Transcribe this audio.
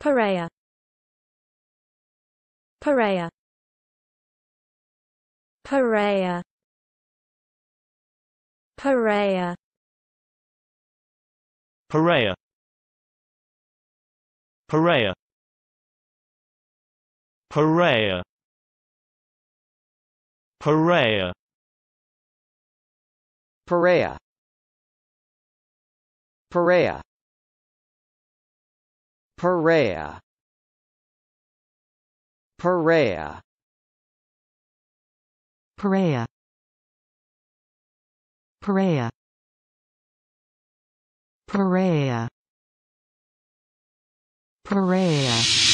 Perea Perea Perea Perea Perea Perea Perea Perea Perea Perea Perea Perea Perea Perea Perea Perea